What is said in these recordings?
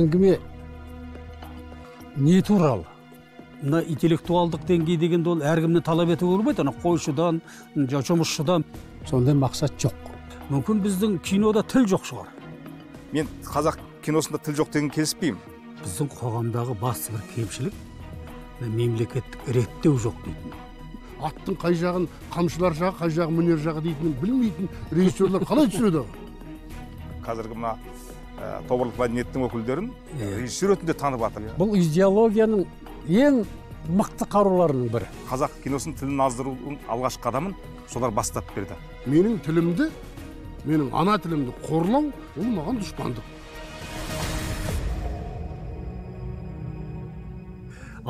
әңгіме не туралы мына интеллектуалдық деңгей дегенде ол әркімнен талап етуге болмайды ана қойшыдан жұмысшыдан сондай мақсат жоқ мүмкін біздің кинода тіл жоқ шығар мен қазақ киносында тіл жоқ деген келіспеймін біздің қоғамдағы басты бір кемшілік мемлекеттік реттеу жоқ дейтін аттың қай жағын қамшылар жағы қай жағы мінер жағы дейтінін білмейтін режиссерлар қалай түсіреді қазіргі мына Э, тобырлық мәдениеттің өкілдерін режиссер ретінде танып жатыр бұл идеологияның ең мықты қаруларының бірі қазақ киносының тілін аздырудың алғашқы қадамын солар бастап берді менің тілімді менің ана тілімді қорлау ол маған дұшпандық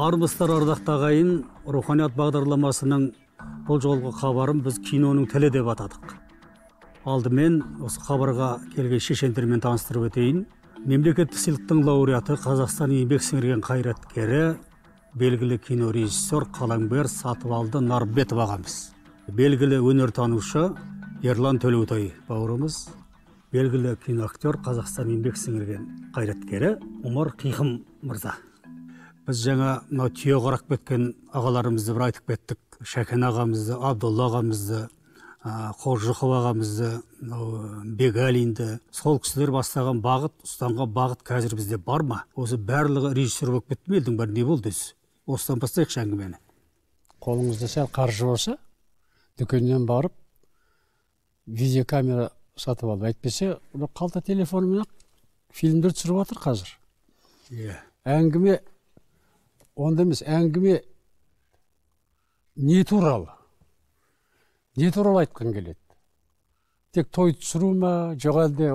армысыздар ардақты ағайын руханият бағдарламасының бұл жолғы хабарын біз киноның тілі деп атадық алдымен осы хабарға келген шешендермен таныстырып өтейін мемлекеттік сыйлықтың лауреаты қазақстан еңбек сіңірген қайраткері белгілі кинорежиссер қаламгер сатыбалды нарымбетов ағамыз белгілі өнертанушы ерлан төлеутай бауырымыз белгілі киноактер қазақстан еңбек сіңірген қайраткері ұмар қиқым мырза біз жаңа мынау түйе қарап кеткен ағаларымызды бір айтып кеттік шәкен ағамызды абдолла ағамызды қожықов ағамызды бегалинді сол кісілер бастаған бағыт ұстанған бағыт қазір бізде бар ма осы барлығы режиссер болып кетті ме елдің бәрі не болды өзі осыдан бастайықшы әңгімені қолыңызда сәл қаржы болса дүкеннен барып видеокамера сатып алып әйтпесе қалта телефонымен ақ фильмдер түсіріп жатыр қазір иә yeah. әңгіме онда емес әңгіме не туралы не туралы айтқың келеді тек той түсіру ма жоқ әлде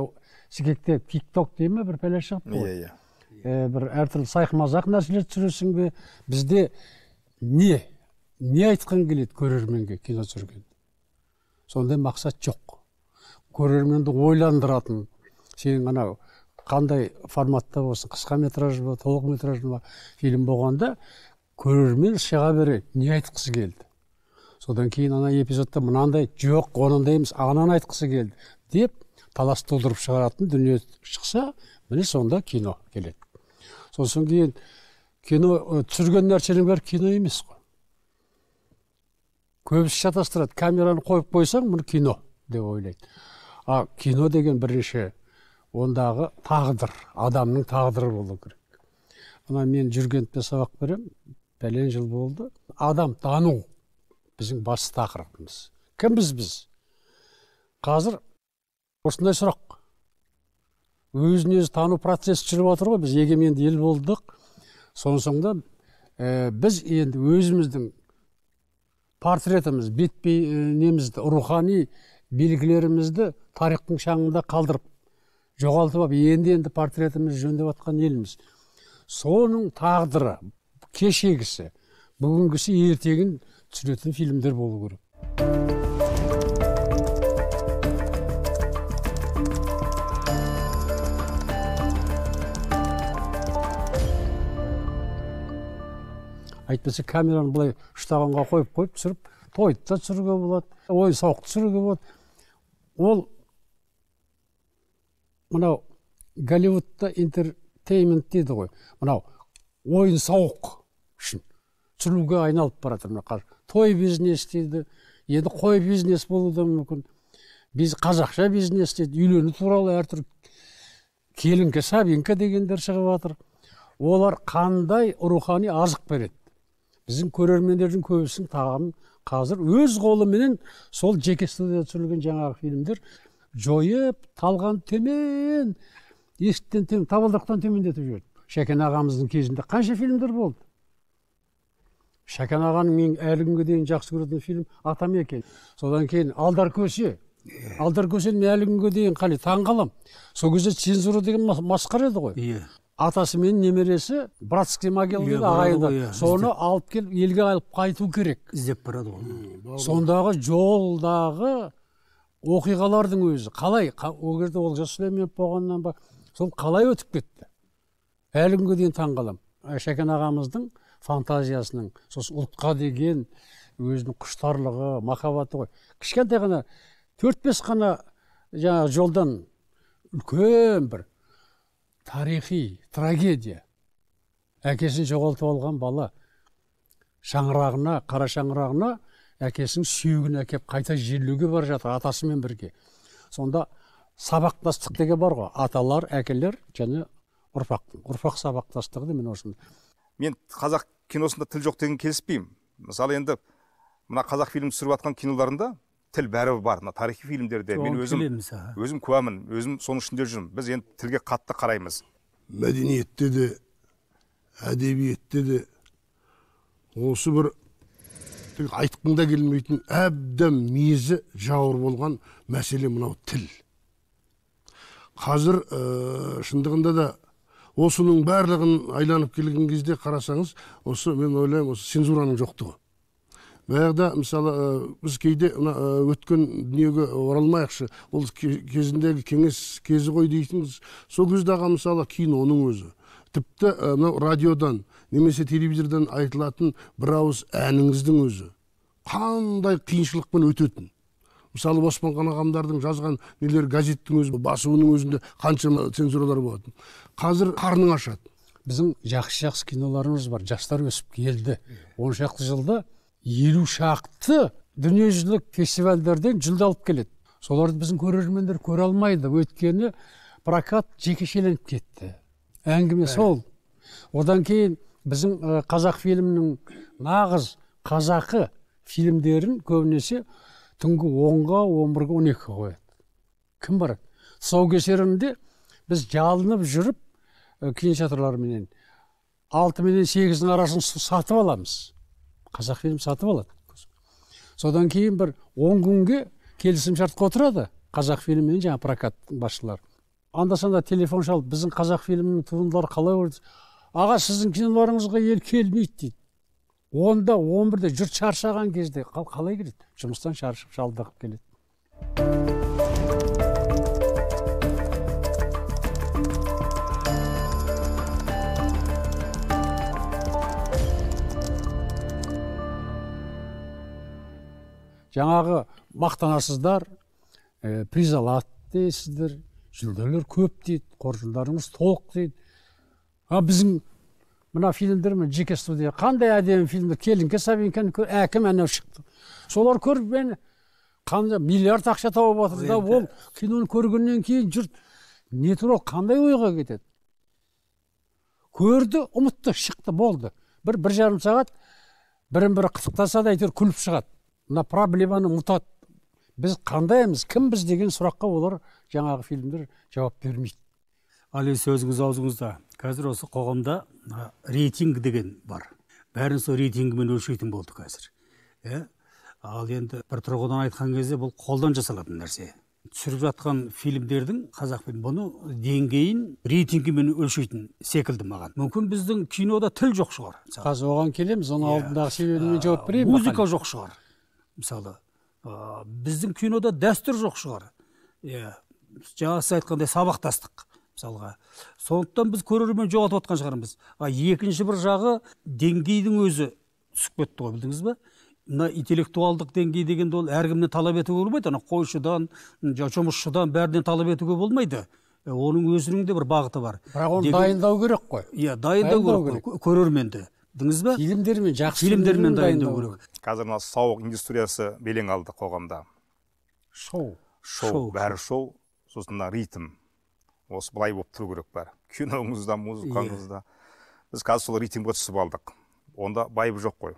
сігекте тик ток дей ма бір пәле шығып иә иә бір әртүрлі сайқымазақ нәрселер түсіресің бе бізде не не айтқың келеді көрерменге кино түсіргенде сондай мақсат жоқ көрерменді ойландыратын сенің анау қандай форматта болсын қысқа метражды ба толық метражды ба фильм болғанда көрермен шыға бере не айтқысы келді содан кейін ана эпизодта мынандай жоқ онандай емес ананы айтқысы келді деп талас тудырып шығаратын дүние шықса міне сонда кино келеді сосын кейін кино түсірген нәрсенің бәрі кино емес қой көбісі шатастырады камераны қойып қойсаң мұны кино деп ойлайды а кино деген бірінші ондағы тағдыр адамның тағдыры болу керек ана мен жүргенде сабақ беремін пәлен жыл болды адам тану біздің басты тақырыбымыз кімбіз біз қазір осындай сұрақ өзін өзі тану процесі жүріп жатыр ғой біз егеменді ел болдық соның соңда э, біз енді өзіміздің портретіміз бетпей немізді рухани белгілерімізді тарихтың шаңында қалдырып жоғалтып алып енді енді портретімізді жөндеп жатқан елміз соның тағдыры кешегісі бүгінгісі ертегін түсіретін фильмдер болу керек әйтпесе камераны былай штағанға қойып қойып түсіріп тойды да түсіруге болады ойын сауықты түсіруге болады ол мынау голливудта интертеймент дейді ғой мынау ойын сауық үшін түсіруге айналып бара жатыр мына қазір той бизнес дейді енді қой бизнес болуы да мүмкін біз қазақша бизнес дейді үйлену туралы әртүрлі келінке сабинка дегендер шығып жатыр олар қандай рухани азық береді біздің көрермендердің көбісінің тағамын қазір өз қолыменен сол жеке студияда түсірілген жаңағы фильмдер жойып талған төмен есіктен төмен табалдырықтан төмендетіп жіберді шәкен ағамыздың кезінде қанша фильмдер болды шәкен ағаны мен әлі күнге дейін жақсы көретін фильм атам екен содан кейін алдар көсе алдар көсені мен әлі күнге дейін қане таңғаламын сол кезде цензура деген масқара еді ғой иә атасы мен немересі братский могила дейді ағайындар соны алып келіп елге алып қайту керек іздеп барады ғой сондағы жолдағы оқиғалардың өзі қалай ол кезде олжас сүлейменов болғаннан ба сол қалай өтіп кетті әлі күнге дейін таңғаламын шәкен ағамыздың фантазиясының сосын ұлтқа деген өзінің құштарлығы махаббаты ғой кішкентай ғана төрт бес қана жаңағы жолдан үлкен бір тарихи трагедия әкесін жоғалтып алған бала шаңырағына қара шаңырағына әкесінің сүйегін әкеп қайта жерлеуге бара жатыр атасымен бірге сонда сабақтастық деген бар ғой аталар әкелер және ұрпақ ұрпақ сабақтастығы мен осыны мен қазақ киносында тіл жоқ деген келіспеймін мысалы енді мына қазақ фильм түсіріп жатқан киноларында тіл бәрі бар мына тарихи фильмдерде мен өзім өзім куәмін өзім соның ішінде жүрмін біз енді тілге қатты қараймыз мәдениетте де әдебиетте де осы бір айтқың да келмейтін әбден мезі жауыр болған мәселе мынау тіл қазір ә, шындығында да осының барлығын айланып келген кезде қарасаңыз осы мен ойлаймын осы цензураның жоқтығы баяғыда мысалы біз кейде мына өткен дүниеге оралмайықшы ол кезіндегі кеңес кезі ғой дейтінбіз сол кезде аға мысалы киноның өзі тіпті мынау радиодан немесе телевизордан айтылатын бір ауыз әніңіздің өзі қандай қиыншылықпен өтетін мысалы оспанхан ағамдардың жазған нелері газеттің өзі басуының өзінде қаншама цензуралар болатын қазір қарның ашады біздің жақсы жақсы киноларымыз бар жастар өсіп келді он шақты жылда елу шақты дүниежүзілік фестивальдерден жүлде алып келеді соларды біздің көрермендер көре алмайды өйткені прокат жекешеленіп кетті әңгіме сол одан кейін біздің қазақ фильмінің нағыз қазақы фильмдерін көбінесе түнгі онға он бірге он екіге қояды кім барады тұсаукесерінде біз жалынып жүріп кинотеатрларменен алты менен сегіздің арасын сатып аламыз қазақ фильм сатып алады содан кейін бір он күнге келісімшартқа отырады қазақ фильмімен жаңағы прокаттың басшылары анда санда телефон шалып біздің қазақ фильмінің туындылары қалай аға сіздің киноларыңызға ел келмейді дейді онда он бірде жұрт шаршаған кезде қал, қалай келеді жұмыстан шаршап шалдығып келеді жаңағы мақтанасыздар ә, э, приз алады дейсіздер жүлделер көп дейді қоржындарыңыз толық дейді а біздің мына фильмдер міне жеке студия қандай әдемі фильмдер келінке сәбинкені әкім анау шықты солар көріп мені қандай миллиард ақша тауып жатыр да ол киноны көргеннен кейін жұрт не туралы қандай ойға кетеді көрді ұмытты шықты болды бір бір жарым сағат бірін бірі қытықтаса да әйтеуір күліп шығады мына проблеманы ұмытады біз қандаймыз кімбіз деген сұраққа олар жаңағы фильмдер жауап бермейді ал енді сөзіңіз аузыңызда қазір осы қоғамда рейтинг деген бар бәрін сол рейтингімен өлшейтін болды қазір иә ал енді бір тұрғыдан айтқан кезде бұл қолдан жасалатын нәрсе түсіріп жатқан фильмдердің қазақ бұны деңгейін рейтингімен өлшейтін секілді маған мүмкін біздің кинода тіл жоқ шығар қазір оған келеміз иә, оның алдындағы себебіне мен жауап берейін музыка жоқ шығар мысалы біздің кинода дәстүр жоқ шығар иә жаңа сіз айтқандай сабақтастық мысалға сондықтан біз көрермен жоғалтып жатқан шығармыз а екінші бір жағы деңгейдің өзі түсіп кетті ғой білдіңіз ба мына интеллектуалдық деңгей дегенде ол әркімнен талап етуге болмайды ана қойшыдан жұмысшыдан бәрінен талап етуге болмайды оның өзінің де бір бағыты бар бірақ оны дайындау керек қой иә дайындау, керек көрерменді білдіңіз ба фильмдермен жақсы фильмдермен дайындау керек қазір мына сауық индустриясы белең алды қоғамда шоу шоу, шоу. бәрі шоу сосын мына ритм осы былай болып тұру керек бәрі киноңызда музыкаңызда иә. біз қазір сол рейтингке түсіп алдық онда байып жоқ қой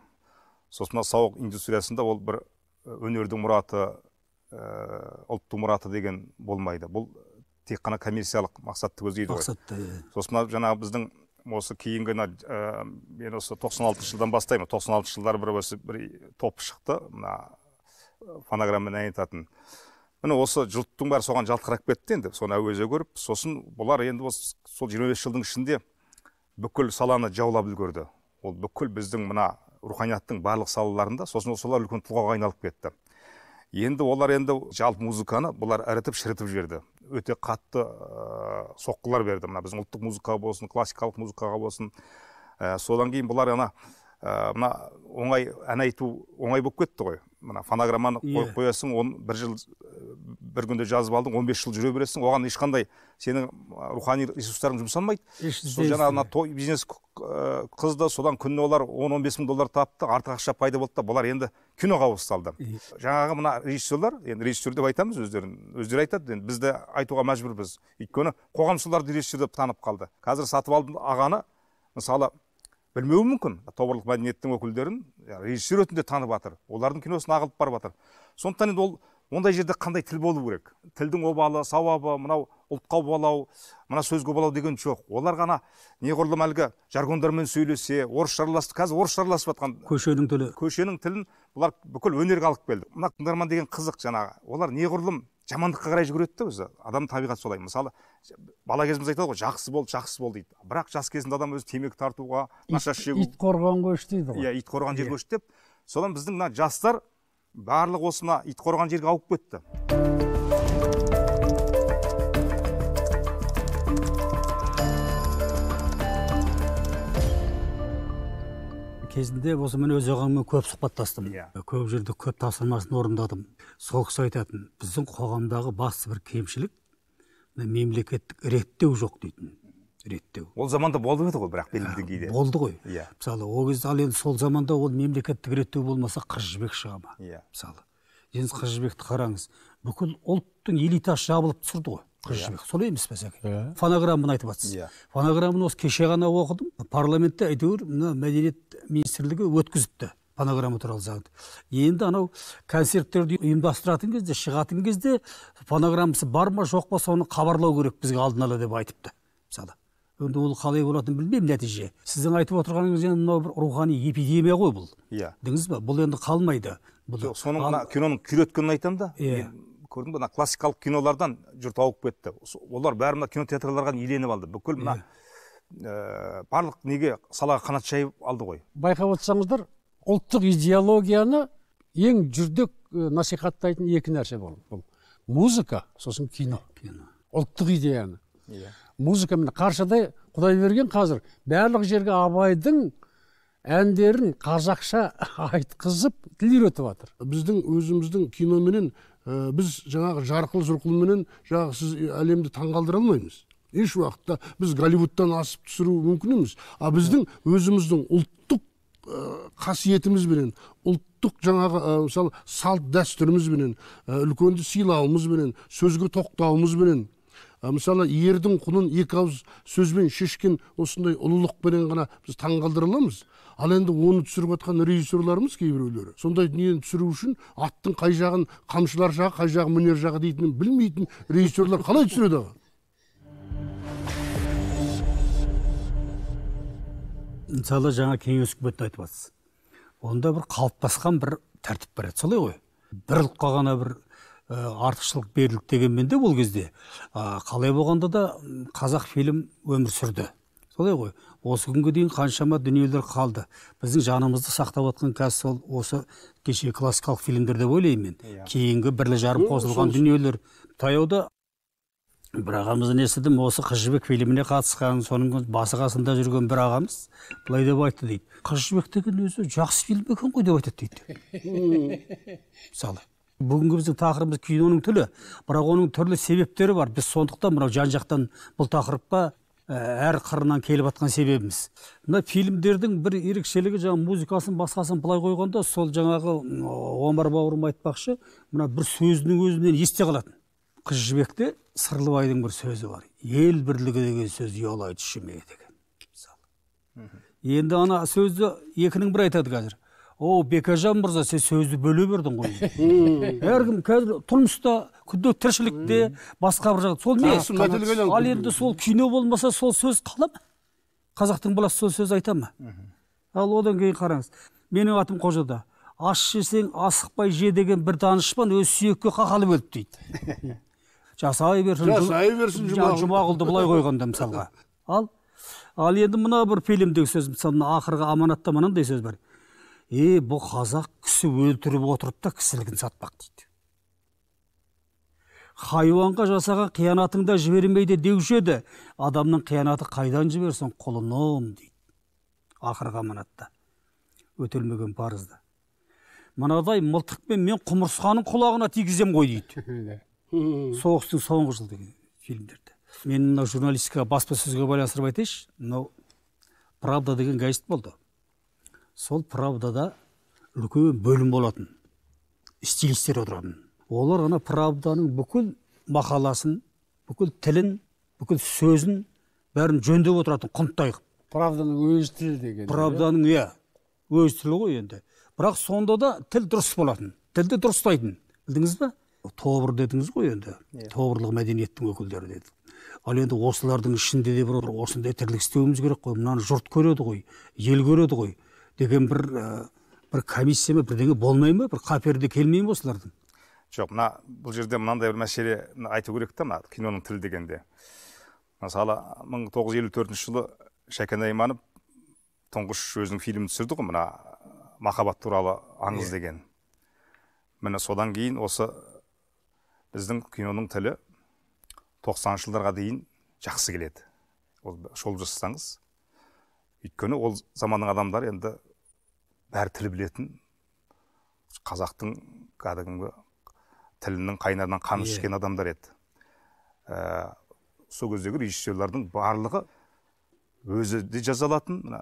сосын мына сауық индустриясында ол бір өнердің мұраты ыыы ұлттың мұраты деген болмайды бұл тек қана коммерциялық мақсатты көздейді ғой мақсатты иә сосын мына жаңағы біздің осы кейінгі мына ә, мен осы тоқсан алтыншы жылдан бастаймын тоқсан алтыншы жылдары бір осы бір топ шықты мына фонограммамен ән айтатын міне осы жұрттың бәрі соған жалтқырап кетті енді соны әуезе көріп сосын бұлар енді осы сол жиырма бес жылдың ішінде бүкіл саланы жаулап үлгерді ол бүкіл біздің мына руханияттың барлық салаларында сосын солар үлкен тұлғаға айналып кетті енді олар енді жалпы музыканы бұлар ірітіп шірітіп жіберді өте қатты ә, соққылар берді мына біздің ұлттық музыка болсын классикалық музыкаға болсын ә, содан кейін бұлар ана ә, мына оңай ән айту оңай болып кетті ғой мына фонограмманы қойып иә. қоясың оны бір жыл э, бір күнде жазып алдың он бес жыл жүре бересің оған ешқандай сенің рухани ресурстарың жұмсалмайды сол жаңағы мына той бизнес э, қызды содан күніне олар он он бес мың доллар тапты артық ақша пайда болды да бұлар енді киноға ауысталды жаңағы мына режиссерлар енді режиссер деп айтамыз өздерін өздері айтады енді де айтуға мәжбүрбіз өйткені қоғам соларды режиссер деп танып қалды қазір сатып алдың ағаны мысалы білмеуі мүмкін тобырлық мәдениеттің өкілдерін режиссер ретінде танып жатыр олардың киносын ағылып барып жатыр сондықтан енді ол ондай жерде қандай тіл болу керек тілдің обалы сауабы мынау ұлтқа обалау мына сөзге обалау деген жоқ олар ғана неғұрлым әлгі жаргондармен сөйлесе орысша араласып қазір орысша араласып жатқан көшенің тілі көшенің тілін бұлар бүкіл өнерге алып келді мына тыңдарман деген қызық жаңағы олар неғұрлым жамандыққа қарай жүгіреді де өзі адам табиғаты солай мысалы бала кезімізде айтады ғой жақсы бол жақсы бол дейді бірақ жас кезінде адам өзі темекі тартуға наша шегу ит қорған көш дейді ғой иә ит қорған жер көш иә. деп содан біздің мына жастар барлық осы мына ит қорған жерге ауып кетті кезінде осы мен өз ағаммен көп сұхбаттастым иә yeah. көп жерде көп тапсырмасын орындадым сол кісі айтатын біздің қоғамдағы басты бір кемшілік мемлекеттік реттеу жоқ дейтін реттеу ол заманда болып еді ғой бірақ белгілі ә, деңгейде болды ғой иә yeah. мысалы ол кезде ал енді сол заманда ол мемлекеттік реттеу болмаса қыз жібек шыға ма иә yeah. мысалы енді қыз жібекті қараңыз бүкіл ұлттың элитасы жабылып түсірді ғой қыз иә. солай емес пе сәке иә. фонограмманы айтып жатсыз иә фонограмманы осы кеше ғана оқыдым парламентте әйтеуір мына мәдениет министрлігі өткізіпті фонограмма туралы заңды енді анау концерттерді ұйымдастыратын кезде шығатын кезде фонограммасы бар ма жоқ па соны хабарлау керек бізге алдын ала деп айтыпты мысалы енді ол қалай болатынын білмеймін нәтиже сіздің айтып отырғаныңыз енді мынау бір рухани эпидемия ғой бұл иә yeah. ба бұл енді қалмайды бұл соның мына киноның күйреткенін айтамын да иә көрдің ба мына классикалық кинолардан жұрт ауып кетті олар бәрі мына кинотеатрларға иленіп алды бүкіл мына иә. ә, барлық неге салаға қанат жайып алды ғой байқап отырсаңыздар ұлттық идеологияны ең жүрдек насихаттайтын екі нәрсе болды бұл музыка сосын кино кино ұлттық идеяны иә музыка міне қаршадай берген қазір барлық жерге абайдың әндерін қазақша айтқызып тіл үйретіп жатыр біздің өзіміздің киноменен ә, біз жаңағы жарқыл жұрқылменен жаңағы сіз э, әлемді таңғалдыра алмаймыз еш уақытта біз голливудтан асып түсіру мүмкін емес а біздің өзіміздің ұлттық ә, қасиетімізбенен ұлттық жаңағы ә, мысалы салт дәстүрімізбенен ә, үлкенді сыйлауымызбенен сөзге тоқтауымызбенен Э, мысалы ердің құнын екі ауыз сөзбен шешкен осындай ұлылықпенен ғана біз таңғалдыра аламыз ал енді оны түсіріп жатқан режиссерларымыз кейбіреулері сондай дүниені түсіру үшін аттың қай жағын қамшылар жағы қай жағы мінер жағы дейтінін білмейтін режиссерлар қалай түсіреді аға мысалы жаңа кеңес үкіметін айтып жатсыз онда бір қалыптасқан бір тәртіп бар еді солай ғой бір ұлтқа ғана бір Э, артықшылық берілік дегенмен де ол кезде ә, қалай болғанда да қазақ фильм өмір сүрді солай ғой осы күнге дейін қаншама дүниелер қалды біздің жанымызды сақтап жатқан қазір сол осы кеше классикалық фильмдер деп ойлаймын мен иә. кейінгі бірлі жарым қосылған дүниелер таяуда бір ағамыздан естідім осы қыз жібек фильміне қатысқан соның басы қасында жүрген бір ағамыз былай деп айтты дейді қыз жібек деген өзі жақсы фильм екен ғой деп айтады дейді мысалы бүгінгі біздің тақырыбымыз киноның тілі бірақ оның түрлі себептері бар біз сондықтан мынау жан жақтан бұл тақырыпқа э, әр қырынан келіп жатқан себебіміз мына фильмдердің бір ерекшелігі жаңағы музыкасын басқасын былай қойғанда сол жаңағы омар бауырым айтпақшы мына бір сөзінің өзінен есте қалатын қыз жібекте сырлыбайдың бір сөзі бар ел бірлігі деген сөз ұялайды ішіме деген мысалы енді ана сөзді екінің бірі айтады қазір о бекежан мырза сен сөзді бөле бердің ғой әркім қазір тұрмыста күнделікті тіршілікте басқа бір жағ сол ал енді сол кино болмаса сол сөз қала ма қазақтың баласы сол сөз айта ма ал одан кейін қараңыз менің атым қожада аш жесең асықпай же деген бір данышпан өз сүйекке қақалып өліп дейді жасай берсін жасай берсін жұмағұлды былай қойғанда мысалға ал ал енді мына бір фильмдегі сөз мысалы мына ақырғы аманатта мынандай сөз бар е бұл қазақ кісі өлтіріп отырып та кісілігін сатпақ дейді хайуанға жасаған қиянатың да жібермейді деуші еді адамның қиянаты қайдан жіберсін құлыным дейді ақырғы аманатта өтелмеген парызды мынадай мылтықпен мен құмырсқаның құлағына тигіземін ғой дейді соғыстың соңғы жылы деген фильмдерде мен мынау журналистикаға баспасөзге байланыстырып айтайыншы мынау правда деген газет болды сол правдада үлкен бөлім болатын стилистер отыратын олар ана правданың бүкіл мақаласын бүкіл тілін бүкіл сөзін бәрін жөндеп отыратын құнттай қылып правданың өз тілі деген правданың иә? иә өз тілі ғой енді бірақ сонда да тіл дұрыс болатын тілді дұрыстайтын білдіңіз ба тобыр дедіңіз ғой енді yeah. Иә. тобырлық мәдениеттің өкілдері деді ал енді осылардың ішінде де бір осындай тірлік істеуіміз керек қой мынаны жұрт көреді ғой ел көреді ғой деген бір ә, бір комиссия ма бірдеңе болмай ма бір қаперде келмей ма осылардың жоқ мына бұл жерде мынандай бір мәселе айту керек та мына киноның тілі дегенде мысалы мың тоғыз жүз елу төртінші жылы шәкен айманов тұңғыш өзінің фильмін түсірді ғой мына махаббат туралы аңыз иә. деген міне содан кейін осы біздің киноның тілі тоқсаныншы жылдарға дейін жақсы келеді ол шолып жасасаңыз өйткені ол заманның адамдары енді бәрі тіл білетін қазақтың кәдімгі тілінің қайнарынан қаны иә. ішкен адамдар еді ә, сол кездегі режиссерлардың барлығы өзі де жазалатын мына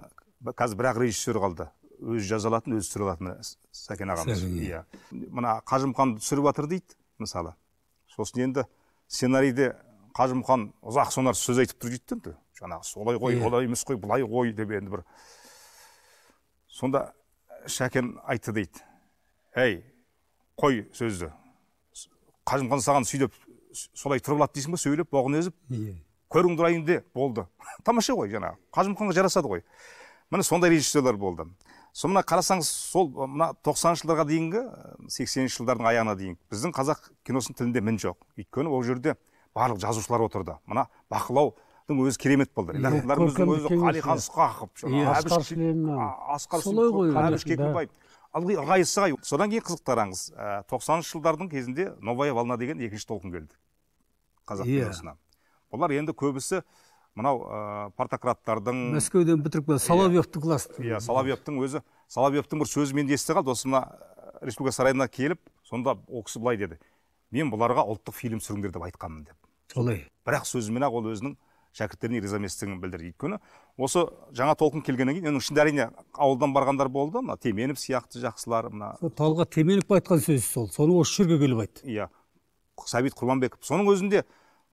қазір бір ақ режиссер қалды өзі жазалатын өзі түсіре алатын сәкен ағамыз иә. иә мына қажымқан түсіріп жатыр дейді мысалы сосын енді сценарийде қажымұқан ұзақ сонар сөз айтып тұр дейді енді жаңағы солай ғой иә. олай емес қой былай қой деп енді бір сонда шәкен айтты дейді әй қой сөзді қажымқан саған сөйтіп солай тұрып алады дейсің ба сөйлеп боғын езіп иә. көрің тұрайын де болды тамаша ғой жаңағы қажымқанға жарасады ғой міне сондай режиссерлар болды сол мына қарасаңыз сол мына тоқсаныншы жылдарға дейінгі сексенінші жылдардың аяғына дейін біздің қазақ киносының тілінде мін жоқ өйткені ол жерде барлық жазушылар отырды мына бақылау халықтың өзі керемет болды рахымдарымыздың өзі әлихан асқар әбіш кекілбаев ылғи содан кейін қызықтараңыз ә, тоқсаныншы жылдардың кезінде новая волна деген екінші толқын келді қазақ киносына бұлар енді көбісі мынау ә, партократтардың мәскеуден бітіріп келді соловьевтің класс иә соловьевтың өзі соловьевтың бір сөзі менде есте қалды осы мына республика сарайына келіп сонда ол кісі былай деді мен бұларға ұлттық фильм түсіріңдер деп айтқанмын деп солай бірақ сөзімен ақ ол өзінің шәкірттеріне риза еместігін білдірді өйткені осы жаңа толқын келгеннен кейін оның ішінде әрине ауылдан барғандар болды мына теменов сияқты жақсылар мына талғат теменов айтқан сөзі сол соны осы жерге келіп айтты иә сәбит құрманбеков соның өзінде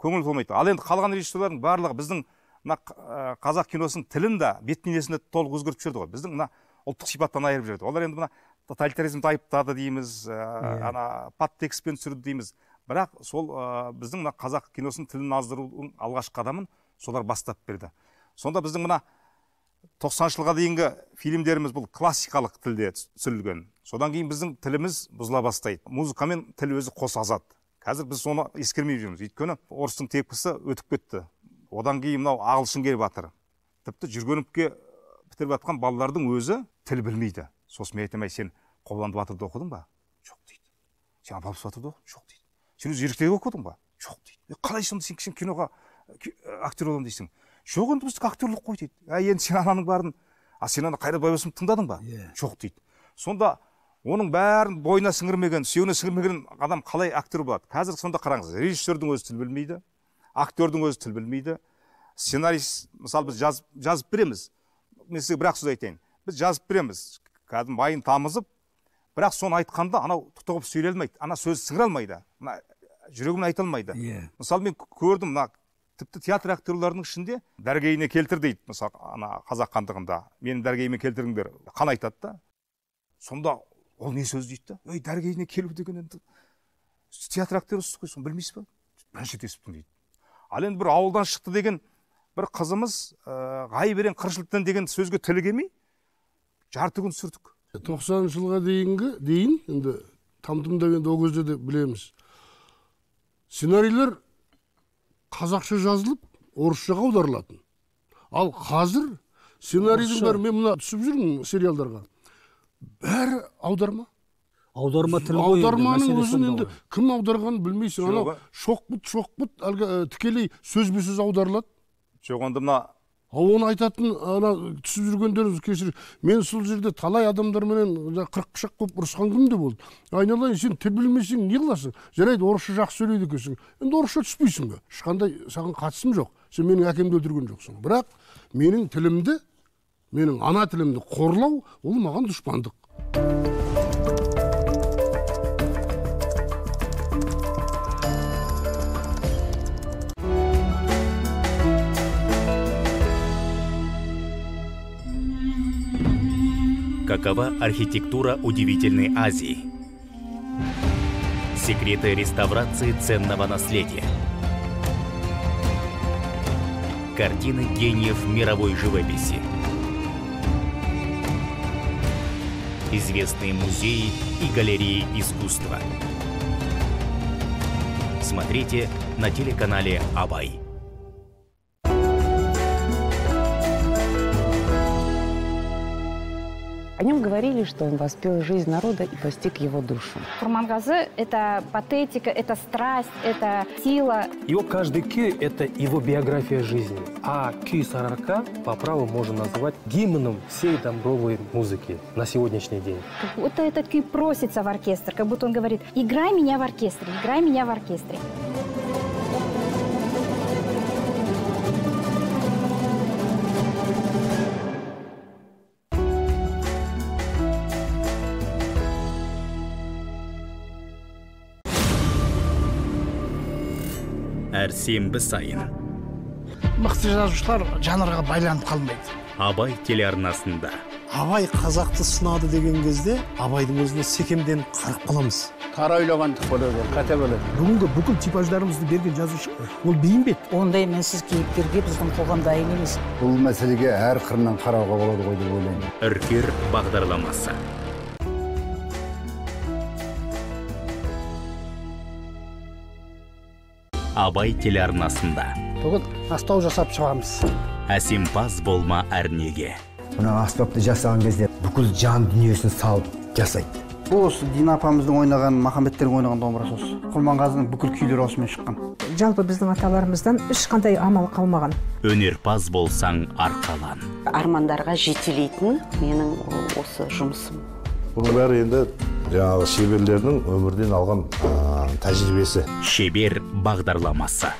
көңіл толмайды ал енді қалған режиссерлардың барлығы біздің мына э, қазақ киносының тілін да бет бейнесін де толық өзгертіп жіберді ғой біздің мына ұлттық сипаттан айырып жіберді олар енді мына тоталитаризмді айыптады дейміз ыыы э, иә. ана подтекстпен түсірді дейміз бірақ сол ыыы э, біздің мына қазақ киносының тілін аздырудың алғашқы қадамын солар бастап берді сонда біздің мына тоқсаныншы жылға дейінгі фильмдеріміз бұл классикалық тілде түсірілген содан кейін біздің тіліміз бұзыла бастайды мен тіл өзі қоса азат қазір біз соны ескермей жүрміз өйткені орыстың тепкісі өтіп кетті одан кейін мынау ағылшын келіп жатыр тіпті жүргеновке бітіріп жатқан балалардың өзі тіл білмейді сосын мен айтамын сен қобыланды батырды оқыдың ба жоқ дейді сен алпамыс батырды оқыдың жоқ дейді сен өзі еркек оқыдың ба жоқ дейді қалай сонда сен кішкене киноға актер боламын дейсің жоқ енді біздікі актерлік қой дейді әй енді сен ананың бәрін а сен ана қайрат байбосыновты тыңдадың ба жоқ иә. дейді сонда оның бәрін бойына сіңірмеген сүйегіне сіңірмеген адам қалай актер болады қазір сонда қараңыз режиссердің өзі тіл білмейді актердің өзі тіл білмейді сценарист мысалы біз жазып, жазып береміз мен сізге бір ақ сөз айтайын біз жазып береміз кәдімгі майын тамызып бірақ соны айтқанда анау тұтығып сөйлей алмайды ана сөз сіңіре алмайды мына жүрегімен айта алмайды иә yeah. мысалы мен көрдім мына тіпті театр актерларының ішінде дәргейіне келтір дейді мысалы ана қазақ хандығында менің дәргейіме келтіріңдер хан айтады да сонда ол не сөз дейді да ей дәргейіне келу деген енді театр актерісіз ғой соны білмейсіз ба бірінші естіппін дейді ал енді бір ауылдан шықты деген бір қызымыз э, ғай берең қыршылтан деген сөзге тілі келмей жарты күн сүрдік тоқсаныншы жылға дейінгі дейін енді тамтымдап енді ол кезде де білеміз сценарийлер қазақша жазылып орысшаға аударылатын ал қазір сценарийдің бәрі мен мына түсіп жүрмін сериалдарға бәрі аударма аударма тіл ғой аударманың өзін енді кім аударғанын білмейсің анау шоқпыт шоқпыт әлгі тікелей сөзбе сөз аударылады жоқ онда мына ал оны айтатын ана түсіп жүргендер кешір мен сол жерде талай адамдарменен қырық пышақ болып ұрысқан күн де болды айналайын сен тіл білмесең не қыласың жарайды орысша жақсы сөйлейді екенсің енді орысша түспейсің бе ешқандай саған қатысым жоқ сен менің әкемді өлтірген жоқсың бірақ менің тілімді менің ана тілімді қорлау ол маған дұшпандық Какова архитектура удивительной Азии? Секреты реставрации ценного наследия. Картины гениев мировой живописи. Известные музеи и галереи искусства. Смотрите на телеканале Абай. О нем говорили, что он воспел жизнь народа и постиг его душу. Курмангазы – это патетика, это страсть, это сила. Его каждый кю – это его биография жизни. А кю Сарарка по праву можно назвать гимном всей домбровой музыки на сегодняшний день. Как будто этот кю просится в оркестр, как будто он говорит «играй меня в оркестре, играй меня в оркестре». әр сенбі сайын мықты жазушылар жанрға байланып қалмайды абай телеарнасында абай қазақты сынады деген кезде абайдың өзіне секемденіп қарап қаламыз қара ойлағандық болады қате болады бүгінгі бүкіл типаждарымызды берген жазушы ол бейімбет ондай мінсіз кейіпкерге біздің қоғам дайын емес бұл мәселеге әр қырынан қарауға болады ғой деп ойлаймын үркер бағдарламасы абай телеарнасында бүгін астау жасап шығамыз әсемпаз болма әрнеге мына аспапты жасаған кезде бүкіл жан дүниесін салып жасайды осы дина апамыздың ойнаған махамбеттердің ойнаған домбырасы осы құрманғазының бүкіл күйлері осымен шыққан жалпы біздің аталарымыздан ешқандай амал қалмаған өнерпаз болсаң арқалан армандарға жетелейтін менің осы жұмысым бұның бәрі енді жаңағы шеберлердің өмірден алған ә, тәжірибесі шебер бағдарламасы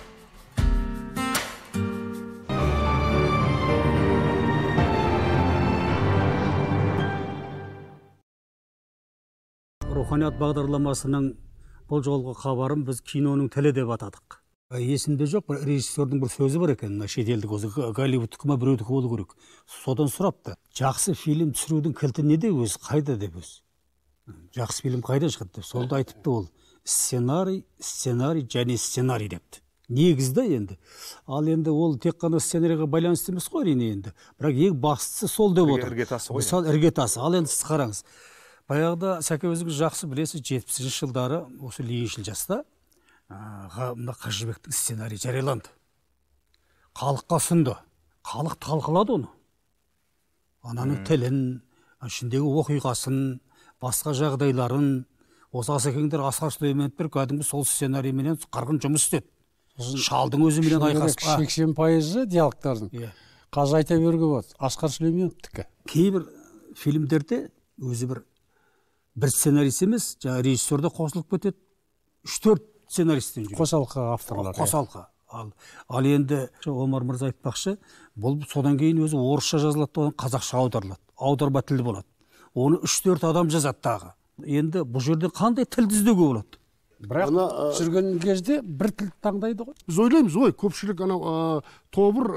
руханият бағдарламасының бұл жолғы хабарын біз киноның тілі деп атадық Э, есімде жоқ бір режиссердің бір сөзі бар екен мына шетелдік осы голливудтікі ма біреудікі болу керек содан сұрапты жақсы фильм түсірудің кілті неде өзі қайда деп өзі жақсы фильм қайдан шығады деп сонда айтыпты ол сценарий сценарий және сценарий депті негізді енді ал енді ол тек қана сценарийға байланысты емес қой әрине енді бірақ ең бастысы сол деп отыр іргетасы ғой мысалы іргетасы ал енді сіз қараңыз баяғыда сәке өзіңіз жақсы білесіз жетпісінші жылдары осы лениншіл жаста мына қыз сценарийі жарияланды халыққа ұсынды халық талқылады оны ананың тілін ішіндегі оқиғасын басқа жағдайларын осы асекеңдер асқар сүлейменовтер кәдімгі сол сценарийменен қырғын жұмыс істеді шалдың өзімен айқасып сексен пайызы диалогтардың иә қазір айта беруге болады асқар сүлейменовтікі кейбір фильмдерде өзі бір бір сценарист емес жаңағы режиссер де қосылып кетеді үш төрт сценаристтен жүреді қосалқы авторлар иә. қосалқы ал ал енді омар мырза айтпақшы бұл содан кейін өзі орысша жазылады одан қазақша аударылады аударма тілі болады оны үш төрт адам жазады тағы енді бұл жерде қандай тілді іздеуге болады бірақ ана жүрген кезде бір тіл таңдайды ғой біз ойлаймыз ой көпшілік анау ә, тобыр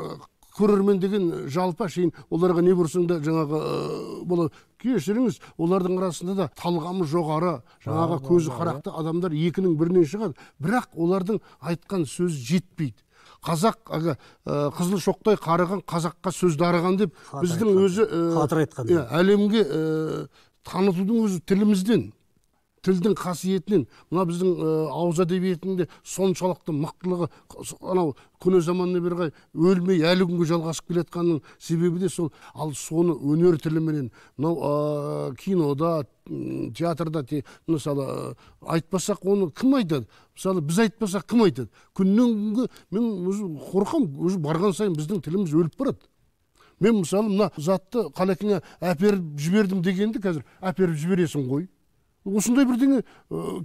көрермен деген жалпы әшейін оларға не бұрсаң да жаңағы кешіріңіз олардың арасында да талғамы жоғары жаңағы көзі қарақты адамдар екінің бірінен шығады бірақ олардың айтқан сөзі жетпейді қазақ әлгі э, қызыл шоқтай қарыған қазаққа сөз дарыған деп біздің өзі ә, айтқан иә, әлемге э, танытудың өзі тілімізден тілдің қасиетінен мына біздің ауыз әдебиетінің де соншалықты мықтылығы анау көне заманнан бері өлмей әлі күнге жалғасып келе себебі де сол ал соны өнер тіліменен мынау кинода театрда мысалы айтпасақ оны кім айтады мысалы біз айтпасақ кім айтады күннен күнге мен өзі қорқамын уже барған сайын біздің тіліміз өліп барады мен мысалы мына затты қалекеңе әперіп жібердім дегенді қазір әперіп жібересің ғой осындай бірдеңе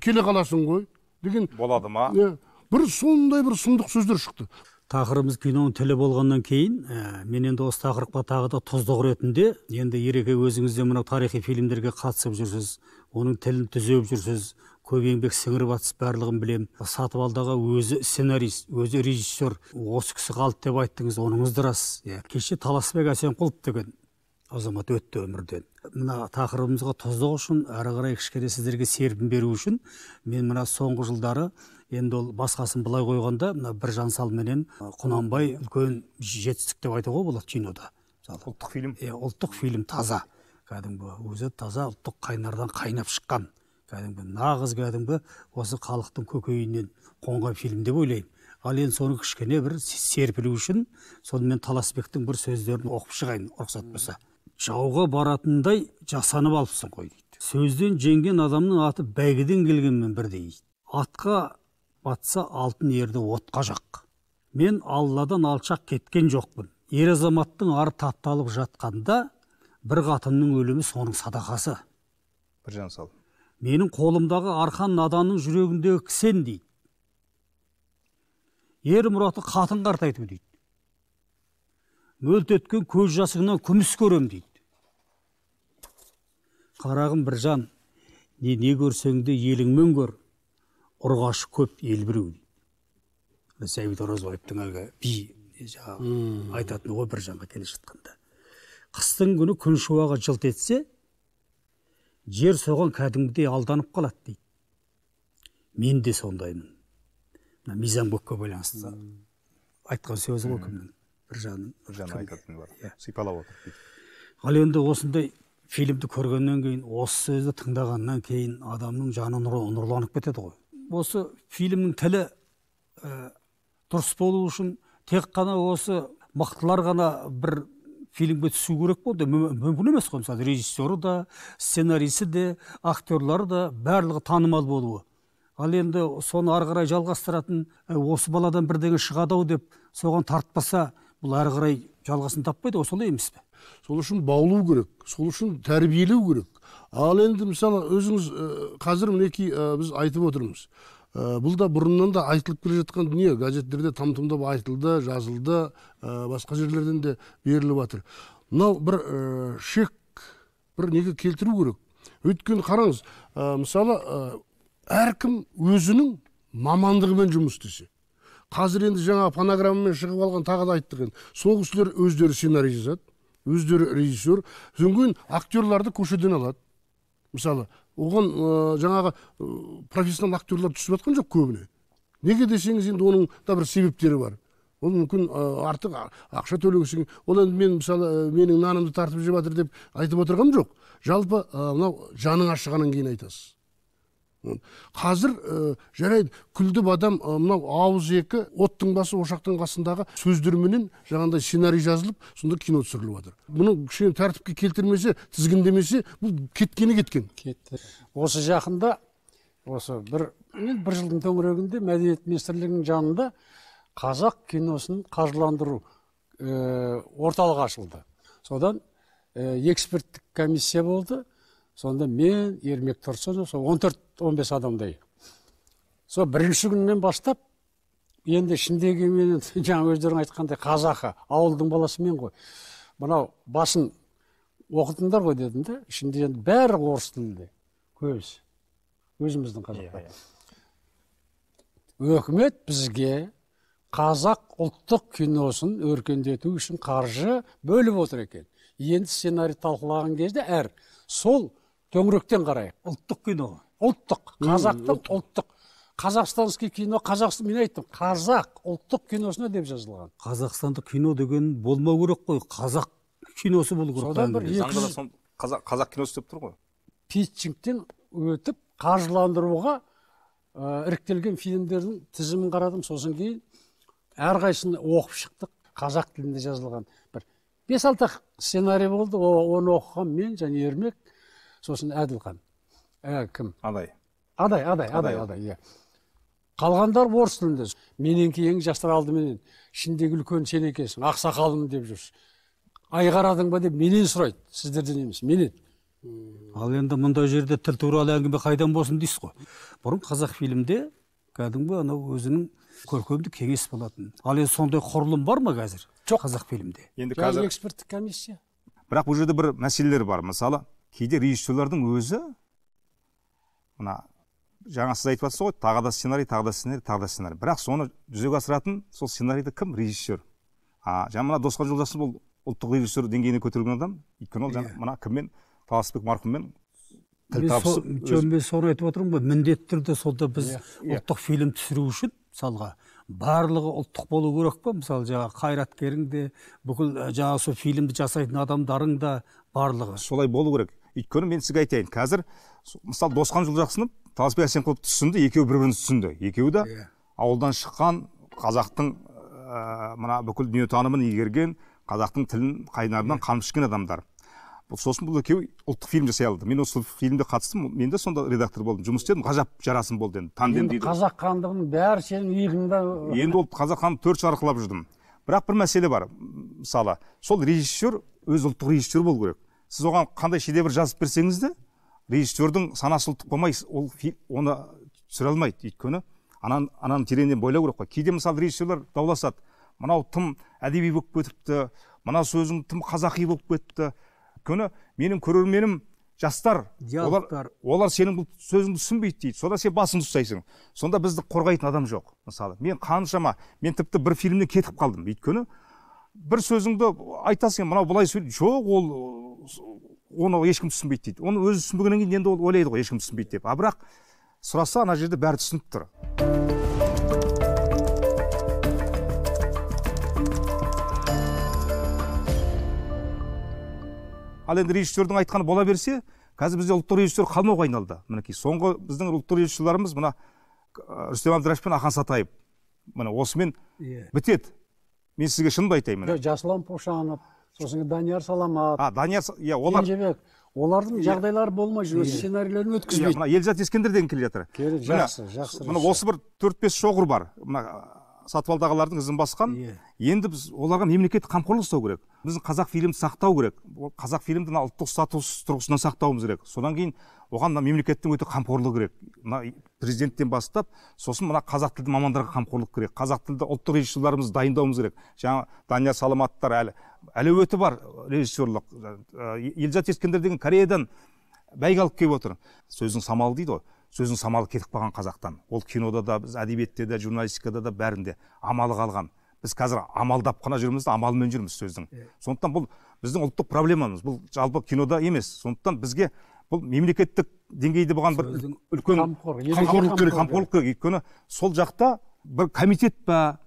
келе қаласың ғой деген болады ма иә бір сондай бір сұмдық сөздер шықты тақырыбымыз киноның тілі болғаннан кейін ә, мен енді осы тақырыпқа тағы да тұздық ретінде енді ереке өзіңіз де мынау тарихи фильмдерге қатысып жүрсіз оның тілін түзеп жүрсіз көп еңбек сіңіріп жатсыз барлығын білемін сатып алдағы өзі сценарист өзі режиссер осы кісі қалды деп айттыңыз оныңыз да рас иә кеше таласбек әсенқұлов деген азамат өтті өмірден мына тақырыбымызға тұздық үшін әрі қарай кішкене сіздерге серпін беру үшін мен мына соңғы жылдары енді ол басқасын былай қойғанда мына біржан сал менен құнанбай үлкен жетістік деп айтуға болады кинода мысалы ұлттық фильм иә ұлттық фильм таза кәдімгі өзі таза ұлттық қайнардан қайнап шыққан кәдімгі нағыз кәдімгі осы халықтың көкейінен қонған фильм деп ойлаймын ал енді соны кішкене бір серпілу үшін сонымен таласбектің бір сөздерін оқып шығайын рұқсат болса жауға баратындай жасанып алыпсың ғой дейді сөзден жеңген адамның аты бәйгеден келгенмен бірдей атқа батса алтын ерді отқа жақ мен алладан алшақ кеткен жоқпын ер азаматтың ары тапталып жатқанда бір қатынның өлімі соның садақасы біржан сал менің қолымдағы арқан наданның жүрегіндегі кісен дейді ер мұраты қатын қартайту дейді мөлт еткен көз жасыңнан күміс көрем дейді қарағым біржан не, не көрсең де еліңмен көр ұрғашы көп ел біреу дейді сәбит оразбаевтың әлгі би жаңағы айтатыны ғой біржанға келе жатқанда қыстың күні күн шуағы жылт етсе жер соған кәдімгідей алданып қалады дейді мен де сондаймын мына мизан бөкке байланысты айтқан сөзі ғой кімнің біржанның біржан айтатыны бар иә. сипалап отыр ал енді осындай фильмді көргеннен кейін осы сөзді тыңдағаннан кейін адамның жаны нұры, нұрланып кетеді ғой осы фильмнің тілі ә, дұрыс болу үшін тек қана осы мықтылар ғана бір фильмге түсу керек болды мүмкін емес қой мысалы режиссері да сценарисі де актерлары да барлығы танымал болуы ал енді соны ары қарай жалғастыратын «Э, осы баладан бірдеңе шығады ау деп соған тартпаса бұл ары қарай жалғасын таппайды солай емес пе сол үшін баулу керек сол үшін тәрбиелеу керек ал енді мысалы өзіңіз ә, қазір мінекей э, біз айтып отырмыз ә, бұл да бұрыннан да айтылып келе жатқан дүние газеттерде там тұмдап айтылды жазылды басқа жерлерден де беріліп жатыр мынау бір шек бір неге келтіру керек өйткені қараңыз мысалы әркім өзінің мамандығымен жұмыс істесе қазір енді жаңа фонограммамен шығып алған тағы да айттық енді сол кісілер өздері сценарий жазады өздері режиссер содан кейін актерларды көшеден алады мысалы оған ә, жаңағы ә, профессионал актерлар түсіп жатқан жоқ көбіне неге десеңіз енді оның да бір себептері бар ол мүмкін ә, артық ақша төлегісі ол енді мен мысалы менің нанымды тартып жеп жатыр деп айтып отырғаным жоқ жалпы мынау жаның ашығаннан кейін айтасыз қазір ә, жарайды күлді ә, мынау ауыз екі оттың басы ошақтың қасындағы сөздерменен жаңағындай сценарий жазылып сонда кино түсіріліп жатыр мұны кішкене тәртіпке келтірмесе тізгіндемесе бұл кеткені кеткен кетті осы жақында осы бір бір жылдың төңірегінде мәдениет министрлігінің жанында қазақ киносын қаржыландыру ә, орталығы ашылды содан ә, эксперттік комиссия болды сонда мен ермек тұрсынов сол он төрт он бес адамдай сол бірінші күннен бастап енді ішіндегі мен жаңа өздерің айтқандай қазақы ауылдың баласы мен ғой мынау басын оқытыңдар ғой дедім да ішінде енді бәрі орыс тілінде көбісі өзіміздің иә, қазақтар иә. өкімет бізге қазақ ұлттық киносын өркендету үшін қаржы бөліп отыр екен енді сценарий талқылаған кезде әр сол төңіректен қарайық ұлттық кино ұлттық қазақтың ұлттық қазақстанский кино қазақстан мен айттым қазақ ұлттық киносына деп жазылған қазақстандық кино деген болмау керек қой қазақ киносы болу керек содан бір қазақ, қазақ киносы деп тұр ғой питчингтен өтіп қаржыландыруға э, іріктелген фильмдердің тізімін қарадым сосын кейін әрқайсысын оқып шықтық қазақ тілінде жазылған бір бес алты сценарий болды оны оқыған мен және ермек сосын әділхан ә, кім адай адай адай адай адай иә қалғандар орыс тілінде менен кейінгі жастар алдыменен ішіндегі үлкен сен екенсің ақсақалым деп жүрсің айғарадың ба деп менен сұрайды сіздерден емес менен ал енді мұндай жерде тіл туралы әңгіме қайдан болсын дейсіз ғой бұрын қазақ фильмде кәдімгі анау өзінің көркемдік кеңес болатын ал енді сондай құрылым бар ма қазір жоқ қазақ фильмде енді қазір эксперттік комиссия бірақ бұл жерде бір мәселелер бар мысалы кейде режиссерлардың өзі мына жаңа сіз айтып жатсыз ғой тағы да сценарий тағы да сценарий тағы да сценарий бірақ соны жүзеге асыратын сол сценарийді кім режиссер а жаңа мына досқан жолдасов ол ұлттық режиссер деңгейіне көтерілген адам өйткені ол жаңа иә. мына кіммен таласбек марқұммен тіл табысып мен соны айтып отырмын ғой міндетті түрде сонда біз иә, иә. ұлттық фильм түсіру үшін мысалға барлығы ұлттық болу керек па мысалы жаңағы қайраткерің де бүкіл э, жаңағы сол фильмді жасайтын адамдарың да барлығы солай болу керек өйткені мен сізге айтайын қазір мысалы досхан жолжақсынов таласбек әсемқұловты түсінді екеуі бір бірін түсінді екеуі де иә. ауылдан шыққан қазақтың ә, мына бүкіл дүниетанымын игерген қазақтың тілін қайнарынан иә. қанып ішкен адамдар сосын бұл екеуі ұлттық фильм жасай алды мен осы фильмде қатыстым мен де сонда редактор болдым жұмыс істедім ғажап жарасым болды енді тандем дейді қазақ хандығының бәрі сенің иығыңда енді ол қазақ хандығын төрт шарқылап жүрдім бірақ бір мәселе бар мысалы сол режиссер өз ұлттық режиссер болу керек сіз оған қандай шедевр жазып берсеңіз де режиссердің санасы ұлттық болмай ол оны түсіре алмайды өйткені ананы ананы тереңнен бойлау керек қой кейде мысалы режиссерлар дауласады мынау тым әдеби болып кетіпті мына сөзің тым қазақи болып кетті өйткені менің көрерменім жастар олар, олар сенің бұл сөзіңді түсінбейді дейді сонда сен басыңды ұстайсың сонда бізді қорғайтын адам жоқ мысалы мен қаншама мен тіпті бір фильмнен кетіп қалдым өйткені бір сөзіңді айтасың мынау былай сөйле жоқ ол оны ешкім түсінбейді дейді оны өзі түсінбегеннен кейін енді ол ойлайды ғой ешкім түсінбейді деп а бірақ сұраса ана жерде бәрі түсініп тұр ал енді режиссердің айтқаны бола берсе қазір бізде ұлттық режиссер қалмауға айналды мінекей соңғы біздің ұлттық режиссерларымыз мына рүстем әбдірашев пен ақан сатаев міне осымен иә. бітеді мен сізге шынымды айтайын жоқ жасұлан пошанов сосын данияр саламат а данияр иә олар кенжебек олардың жағдайлары болмай жүр сценарийлерін өткізбейді мына елзат ескендір деген келе жатыр жақсы жақсы мына осы бір төрт бес шоғыр бар мына ағалардың ізін басқан енді біз оларға мемлекет қамқорлық жасау керек біздің қазақ фильмді сақтау керек ол қазақ фильмді мына ұлттық статус тұрғысынан сақтауымыз керек содан кейін оған мына мемлекеттің өте қамқорлығы керек мына президенттен бастап сосын мына қазақ тілді мамандарға қамқорлық керек қазақ тілді ұлттық режиссерларымызды дайындауымыз керек жаңа данияр саламаттар әлі әлеуеті бар режиссерлық елзат ескендір деген кореядан бәйге алып келіп отыр сөздің самалы дейді ғой сөздің самалы кетіп қалған қазақтан ол кинода да біз әдебиетте де журналистикада да бәрінде амалы қалған біз қазір амалдап қана жүрміз амалмен жүрміз сөздің иә. сондықтан бұл біздің ұлттық проблемамыз бұл жалпы кинода емес сондықтан бізге бұл мемлекеттік деңгейде болған бір үлкен қамқорлық керек қамқорлық керек өйткені сол жақта бір комитет па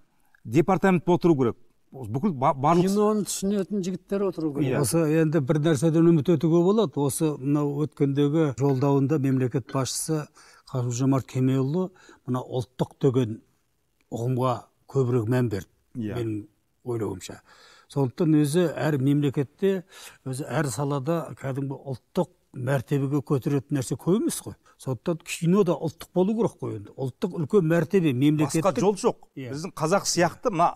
департамент отыру керек бүкіл барлық киноны түсінетін жігіттер отыру керек иә. осы енді бір нәрседен үміт етуге болады осы мынау өткендегі жолдауында мемлекет басшысы қасым жомарт кемелұлы мына ұлттық деген ұғымға көбірек мән берді yeah. Иә. менің ойлауымша сондықтан өзі әр мемлекетте өзі әр салада кәдімгі ұлттық мәртебеге көтеретін нәрсе көп емес қой сондықтан кино да ұлттық болу керек қой енді ұлттық үлкен мәртебе мемлекет басқа жол жоқ yeah. Иә. біздің қазақ сияқты мына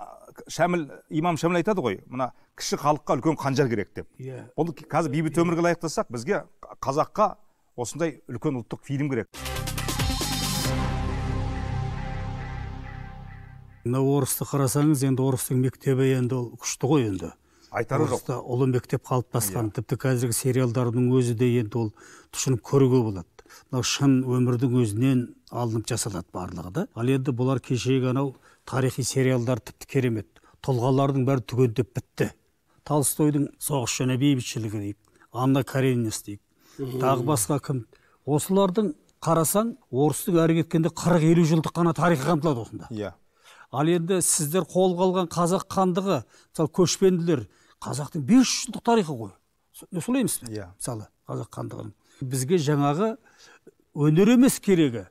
шәміл имам шәміл айтады ғой мына кіші халыққа үлкен қанжар керек деп иә yeah. бұл қазір бейбіт иә. өмірге лайықтасақ бізге қазаққа осындай үлкен ұлттық фильм керек мына орысты қарасаңыз енді орыстың мектебі енді ол күшті ғой енді айтары жоқ ұлы мектеп қалыптасқан иә. тіпті қазіргі сериалдардың өзі де енді ол тұшынып көруге болады мынау шын өмірдің өзінен алынып жасалады барлығы да ал енді бұлар кешегі анау тарихи сериалдар тіпті керемет тұлғалардың бәрі түгендеп бітті толстойдың соғыс және бейбітшілігі дейік анна каренинас дейік тағы басқа кім осылардың қарасаң орыстың әрі кеткенде қырық елу жылдық қана тарихы қамтылады осында иә yeah. ал енді сіздер қолға алған қазақ хандығы мысалы көшпенділер қазақтың бес жүз жылдық тарихы ғой солай емес пе иә мысалы қазақ хандығының бізге жаңағы өнер емес керегі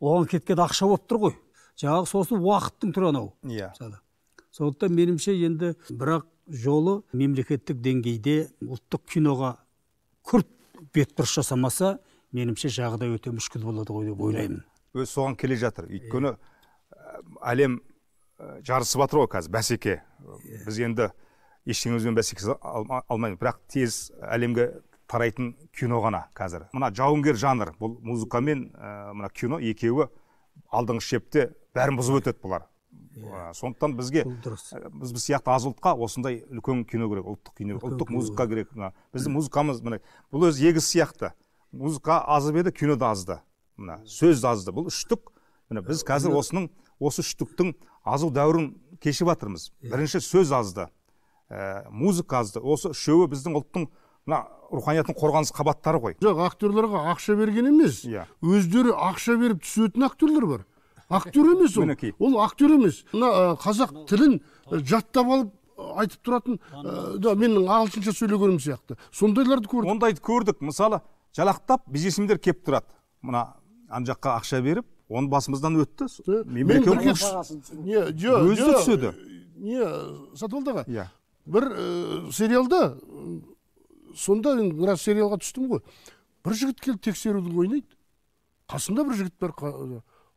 оған кеткен ақша болып тұр ғой жаңағы сосын уақыттың түрі анау иә мысалы сондықтан меніңше енді бірақ жолы мемлекеттік деңгейде ұлттық киноға күрт бетбұрыс жасамаса меніңше жағдай өте мүшкіл болады ғой деп ойлаймын өзі соған келе жатыр өйткені әлем жарысып жатыр ғой қазір бәсеке біз енді ештеңе бәсекесі алмаймын, бірақ тез әлемге тарайтын кино ғана қазір мына жауынгер жанр бұл музыка мен ә, мына кино екеуі алдыңғы шепте бәрін бұзып өтеді бұлар yeah. Иә. Э, сондықтан бізге э, біз біз сияқты аз ұлтқа осындай үлкен кино керек ұлттық кино ұлттық музыка керек мына біздің музыкамыз міне бұл өзі егіз сияқты музыка азып еді кино да азды мына сөз де азды бұл үштік міне біз қазір осының осы үштіктің азу дәуірін кешіп жатырмыз иә. бірінші сөз азды ә, музыка азды осы үшеуі біздің ұлттың мына руханияттың қорғаныс қабаттары ғой жоқ актерларға ақша берген емес иә yeah. өздері ақша беріп түсетін актерлер бар актер емес ол Мінекей. ол актер емес мына қазақ тілін жаттап алып айтып тұратын ә, да менің ағылшынша сөйлегенім сияқты сондайларды көрдік ондайды көрдік мысалы жалақтап бизнесмендер келіп тұрады мына ана жаққа ақша беріп оны басымыздан өтті мемлекет не сатыбалды аға иә бір ә, сериалда сонда енді біраз сериалға түстім ғой бір жігіт келіп тексеруді ойнайды қасында бір жігіт бар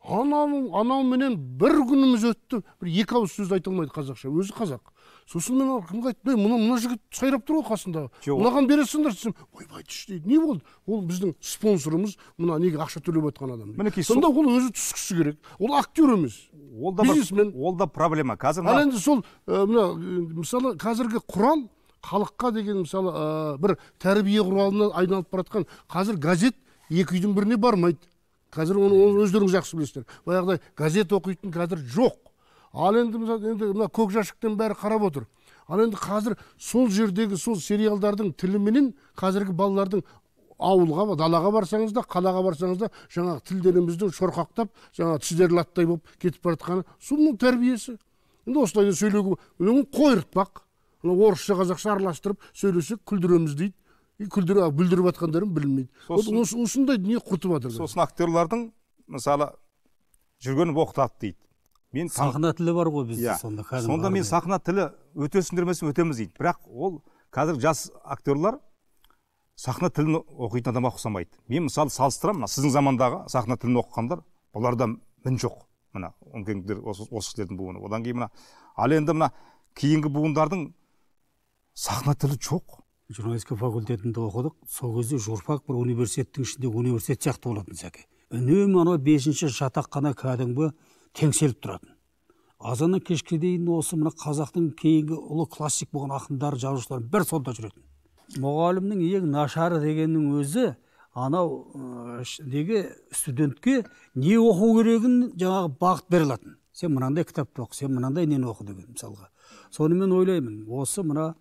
анау менен бір күніміз өтті бір екі ауыз сөз айта алмайды қазақша өзі қазақ сосын мен кімге айттым ей мына мына жігіт сайрап тұр ғой қасындағы мынаған бересіңдер десем ойбай түш дейді не болды ол біздің спонсорымыз мына неге ақша төлеп жатқан адам мінекей сонда ол өзі түскісі керек ол актер емес ол да бизнесмен ол да проблема қазір ал енді сол э, мына мысалы қазіргі құрал халыққа деген мысалы э, бір тәрбие құралына айналып бара жатқан қазір газет екі үйдің біріне бармайды қазір оны өздеріңіз жақсы білесіздер баяғыдай газет оқитын қазір жоқ ал енді мысалы енді мына көк жәшіктен бәрі қарап отыр ал енді қазір сол жердегі сол сериалдардың тіліменен қазіргі балалардың ауылға далаға барсаңыз да қалаға барсаңыз да жаңағы тілдеріміздің шорқақтап жаңағы тістері латтай болып кетіп бара жатқаны соның тәрбиесі енді осылай сөйлеуге қойыртпақ орысша қазақша араластырып сөйлесек күлдіреміз дейді күлдіріп бүлдіріп жатқандарын білмейді осындай дүние құртып жатыр сосын актерлардың мысалы жүргенін боқтады дейді мен сахна тілі бар ғой бізде иә. сонда кәдімгі сонда мен сахна тілі өтесіңдер ме өтеміз дейді бірақ ол қазір жас актерлар сахна тілін оқитын адамға ұқсамайды мен мысалы салыстырамын мына сіздің замандағы сахна тілін оқығандар бұларда мін жоқ мына үлкендер осы кісілердің буыны одан кейін мына ал енді мына кейінгі буындардың сахна тілі жоқ журналистика факультетінде оқыдық сол кезде журфак бір университеттің ішінде университет сияқты болатын сәке үнемі анау бесінші жатақхана кәдімгі теңселіп тұратын азаннан кешке дейін осы мына қазақтың кейінгі ұлы классик болған ақындары жазушылар бір сонда жүретін мұғалімнің ең нашары дегеннің өзі анау неге студентке не оқу керегін жаңағы бағыт бере алатын сен мынандай кітапты оқы сен мынандай нені оқы деген мысалға сонымен ойлаймын осы мына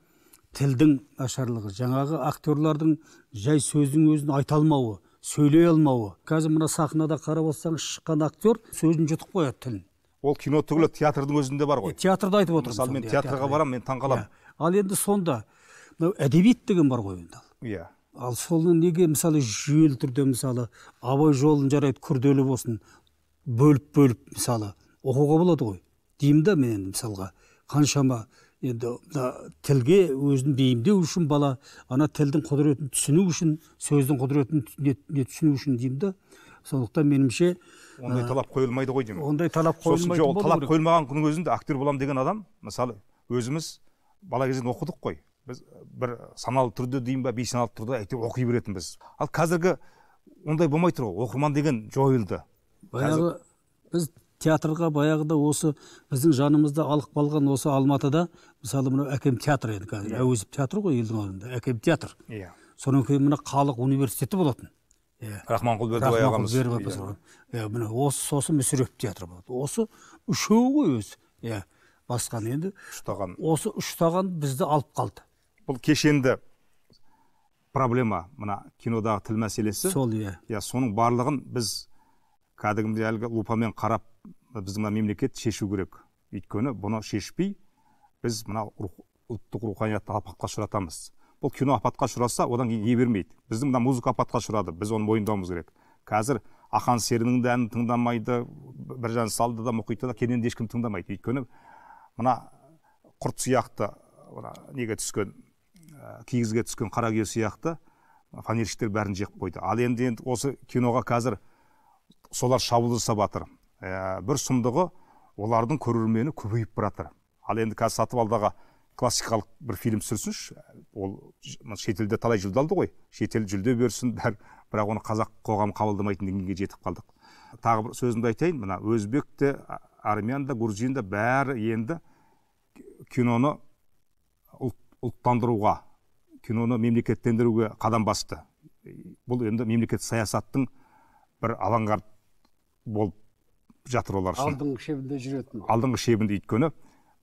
тілдің нашарлығы жаңағы актерлардың жай сөздің өзін айта алмауы сөйлей алмауы қазір мына сахнада қарап отырсаңыз шыққан актер сөзін жұтып қояды тілін ол кино түгілі театрдың өзінде бар ғой театрда айтып отырмын мысалы мен иә, театрға барамын мен таңқаламын ә, ал енді сонда мынау әдебиет деген бар ғой енді иә ал соны неге мысалы жүйелі түрде мысалы абай жолын жарайды күрделі болсын бөліп бөліп мысалы оқуға болады ғой деймін да мен енді мысалға қаншама енді мына тілге өзін бейімдеу үшін бала ана тілдің құдіретін түсіну үшін сөздің құдіретін түсіну үшін деймін да сондықтан меніңше ондай талап қойылмайды ғой деймін ондай талап қойылмайды жоқ талап қойылмаған күннің өзінде актер боламын деген адам мысалы өзіміз бала кезден оқыдық қой біз э, бір саналы түрде деймін ба бейсаналы түрде әйтеуір оқи беретінбіз ал қазіргі ондай болмай тұр ғой оқырман деген жойылды баяғы біз театрға баяғыда осы біздің жанымызда алып қалған осы алматыда мысалы мынау әкем театр енді қазір иә. әуезов театры ғой елдің алдында әкем театр иә содан кейін мына халық университеті болатын иә рахманқұл бердібай ағамыз иә. иә міне осы сосын мүсіреп театр болады осы үшеуі ғой өзі иә басқан енді ұштаған осы ұштаған бізді алып қалды бұл кешенді проблема мына кинодағы тіл мәселесі сол иә иә соның барлығын біз кәдімгідей әлгі лупамен қарап біздің мына мемлекет шешу керек өйткені бұны шешпей біз мына ұлттық руханиятты апатқа ұшыратамыз бұл кино апатқа ұшыраса одан кейін не бермейді біздің мына музыка апатқа ұшырады біз оны мойындауымыз керек қазір ақан серінің де әнін тыңдамайды біржан салды да мұхитты да кененді ешкім тыңдамайды өйткені мына құрт сияқты мына неге түскен киізге ә, кигізге түскен қара сияқты фанерщиктер бәрін жеп қойды ал енді енді осы киноға қазір солар шабуыл жасап жатыр ә, бір сұмдығы олардың көрермені көбейіп бара жатыр ал енді қазір сатып алдағы классикалық бір фильм түсірсінші ол шетелде талай жүлде алды ғой шетел жүлде берсін бәрі бірақ оны қазақ қоғамы қабылдамайтын деңгейге жетіп қалдық тағы бір сөзімді айтайын мына өзбек те армян да грузин да бәрі енді киноны ұлт, ұлттандыруға киноны мемлекеттендіруге қадам басты бұл енді мемлекет саясаттың бір авангард болып жатыр олар үшін алдыңғы шебінде жүретін алдыңғы шебінде өйткені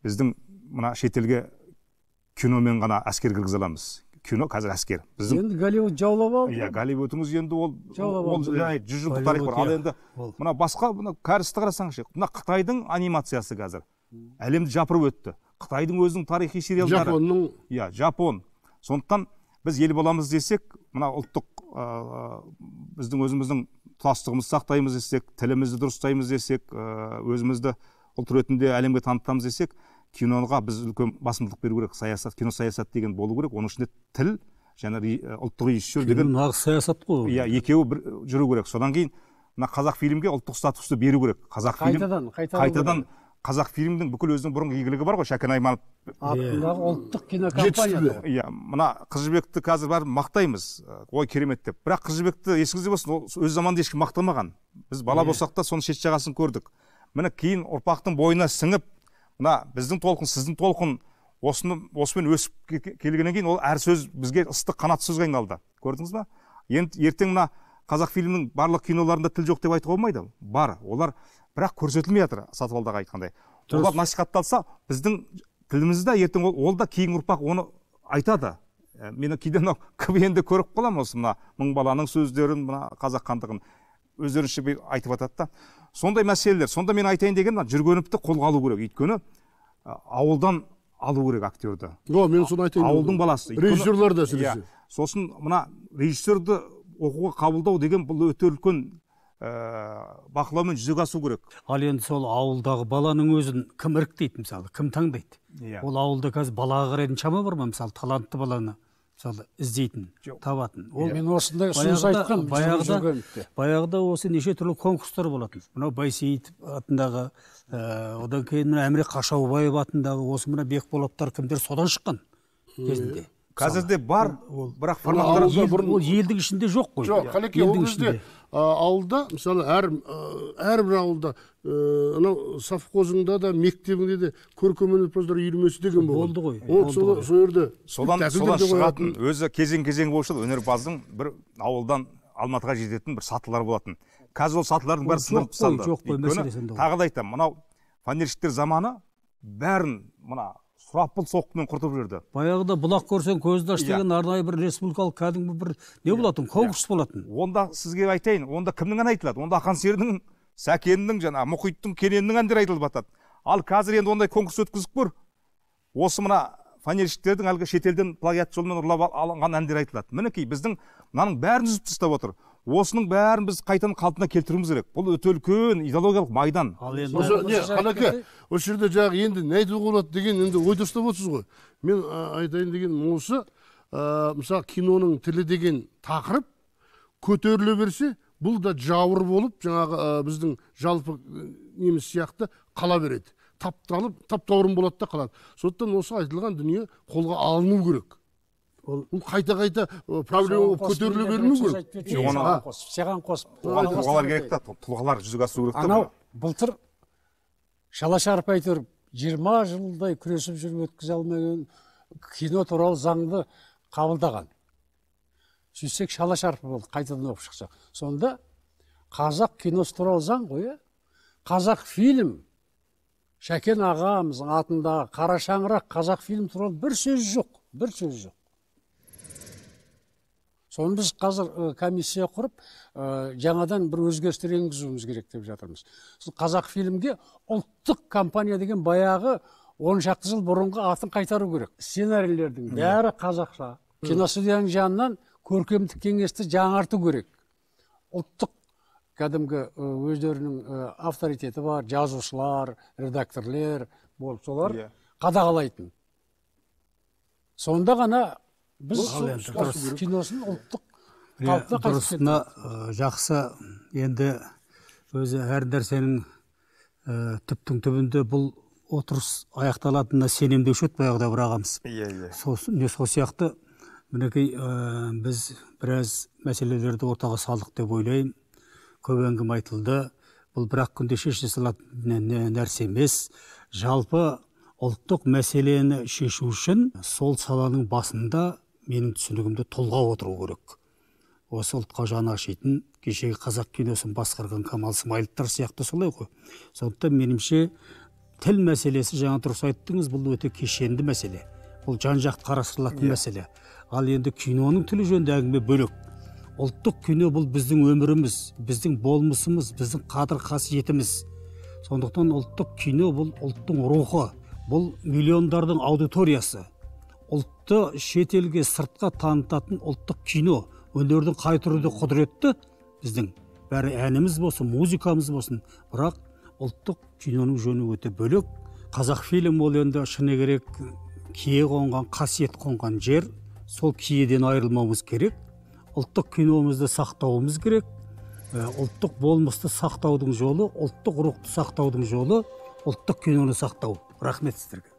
біздің мына шетелге киномен ғана әскер кіргізе аламыз кино қазір әскер біздің енді голливуд жаулап алды иә голливудымыз енді ол жаулап ол жүз жылдық тарих бар ал иә. енді мына басқа мына кәрісті қарасаңызшы мына қытайдың анимациясы қазір әлемді жапырып өтті қытайдың өзінің тарихи сериалдары жапонның иә жапон сондықтан біз ел боламыз десек мына ұлттық біздің өзіміздің тұтастығымызды сақтаймыз десек тілімізді дұрыстаймыз десек өзімізді ұлт ретінде әлемге танытамыз десек киноға біз үлкен басымдылық беру керек саясат кино саясат деген болу керек оның ішінде тіл және ұлттық режиссер деген нағыз саясат қой иә екеуі бір жүру керек содан кейін мына қазақ фильмге ұлттық статусты беру керек қазақ қайтадан қайтадан қазақ қазақфильмнің бүкіл өзінің бұрынғы игілігі бар ғой шәкен айманов атындағы ұлттық кинокомпания иә мына қыз жібекті қазір бәрі мақтаймыз ой керемет деп бірақ қыз жібекті есіңізде болсын ол өз заманында ешкім мақтамаған біз бала болсақ та соның шет жағасын көрдік міне кейін ұрпақтың бойына сіңіп мына біздің толқын сіздің толқын осыны осымен өсіп келгеннен кейін ол әр сөз бізге ыстық қанат сөзге айналды көрдіңіз ба енді ертең мына қазақфильмнің барлық киноларында тіл жоқ деп айтуға болмайды бар олар бірақ көрсетілмей жатыр сатыбалдағы айтқандай олар насихатталса біздің тіліміз да ертең ол, ол да кейінгі ұрпақ оны айтады ә, мен кейде мынау квн көріп қаламын осы мына мың баланың сөздерін мына қазақ хандығын өздерінше айтып жатады да сондай мәселелер сонда мен айтайын дегенім мына жүргеновті қолға алу керек өйткені ауылдан алу керек актерді о мен соны айтайын ауылдың баласы режиссерлер әсіресе иә, сосын мына режиссерді оқуға қабылдау деген бұл өте үлкен Э, бақылаумен жүзеге асу керек ал енді сол ауылдағы баланың өзін кім іріктейді мысалы кім таңдайды иә yeah. ол ауылда қазір балаға қарайтын шама бар ма мысалы талантты баланы мысалы іздейтін жоқ табатын ол иә. мен осындай ұсыныс айтқам баяғыда баяғыда осы неше түрлі конкурстар болатын мынау байсейітов атындағы ә, одан кейін мына әміре қашаубаев атындағы осы мына бекболаттар кімдер содан шыққан кезінде қазір бар ол бірақ ол елдің ішінде жоқ қой жоқ қалеке иә. ол кезде ауылда мысалы әр әрбір ауылда э, анау совхозыңда да мектебіңде де көркем өнерпаздар үйірмесі деген болған болды ғой ол сол жерде содан содан шығатын өзі кезең кезең болып шығады өнерпаздың бір ауылдан алматыға жететін бір сатылар болатын қазір ол сатылардың бәрі сынып тасталды тағы да айтамын мынау фанерщиктер заманы бәрін мына сұрапыл соққымен құртып жіберді баяғыда бұлақ көрсең көзді иә. аш деген арнайы бір республикалық кәдімгі бір не иә. болатын иә. конкурс болатын онда сізге айтайын онда кімнің әні айтылады онда ақан серінің сәкеннің жаңағы мұхиттың кененнің әндері айтылып жатады ал қазір енді ондай конкурс өткізіп көр осы мына фанерщиктердің әлгі шетелден плагиат жолмен ұрлап алынған әндер айтылады мінекей біздің мынаның бәрін үзіп тастап отыр осының бәрін біз қайтадан қалпына келтіруіміз керек бұл өте үлкен идеологиялық майдан ал осы осы жерде жаңағы енді не айтуға болады деген енді ой тастап отырсыз ғой мен айтайын дегенім осы мысалы киноның тілі деген тақырып көтеріле берсе бұл да жауыр болып жаңағы біздің жалпы неміз сияқты қала береді тапталып таптаурын болады да қалады сондықтан осы айтылған дүние қолға алыну керек ол қайта қайта проблема болып көтеріле бермеу керек саған қосып тұлғалар керек та тұлғалар жүзеге асыру керек анау былтыр шала шарпы әйтеуір жиырма жылдай күресіп жүріп өткізе алмаған кино туралы заңды қабылдаған сөйтсек шала шарпы болды қайтадан оқып шықсақ сонда қазақ киносы туралы заң ғой иә қазақ фильм шәкен ағамыздың атындағы қара шаңырақ қазақ фильм туралы бір сөз жоқ бір сөз жоқ соны біз қазір комиссия құрып жаңадан бір өзгерістер енгізуіміз керек деп жатырмыз Қазақ фильмге ұлттық компания деген баяғы он шақты жыл бұрынғы атын қайтару керек сценарийлердің бәрі қазақша киностудияның жанынан көркемдік кеңесті жаңарту керек ұлттық кәдімгі өздерінің авторитеті бар жазушылар редакторлер болып солар иә. қадағалайтын сонда ғана біз сол ұлттық жақсы енді өзі әр нәрсенің түптің түбінде бұл отырыс аяқталатынына сенім деуші еді баяғыда бір ағамыз иә иә не сол сияқты мінекей біз біраз мәселелерді ортаға салдық деп ойлаймын көп әңгіме айтылды бұл бір ақ күнде шеше салатын нәрсе емес жалпы ұлттық мәселені шешу үшін сол саланың басында менің түсінігімді толғап отыру керек осы ұлтқа жаны ашитын кешегі қазақ киносын басқарған камал смайыловтар сияқты солай ғой сондықтан меніңше тіл мәселесі жаңа дұрыс айттыңыз бұл өте кешенді мәселе бұл жан жақты қарастырылатын yeah. Иә. мәселе ал енді киноның тілі жөнінде әңгіме бөлек ұлттық кино бұл біздің өміріміз біздің болмысымыз біздің қадір қасиетіміз сондықтан ұлттық кино бұл ұлттың рухы бұл миллиондардың аудиториясы ұлтты шетелге сыртқа танытатын ұлттық кино өнердің қай түрі де құдіретті біздің бәрі әніміз болсын музыкамыз болсын бірақ ұлттық киноның жөні өте бөлек фильм ол енді шыны керек кие қонған қасиет қонған жер сол киеден айырылмауымыз керек ұлттық киномызды сақтауымыз керек ә, ұлттық болмысты сақтаудың жолы ұлттық рухты сақтаудың жолы ұлттық киноны сақтау рахмет сіздерге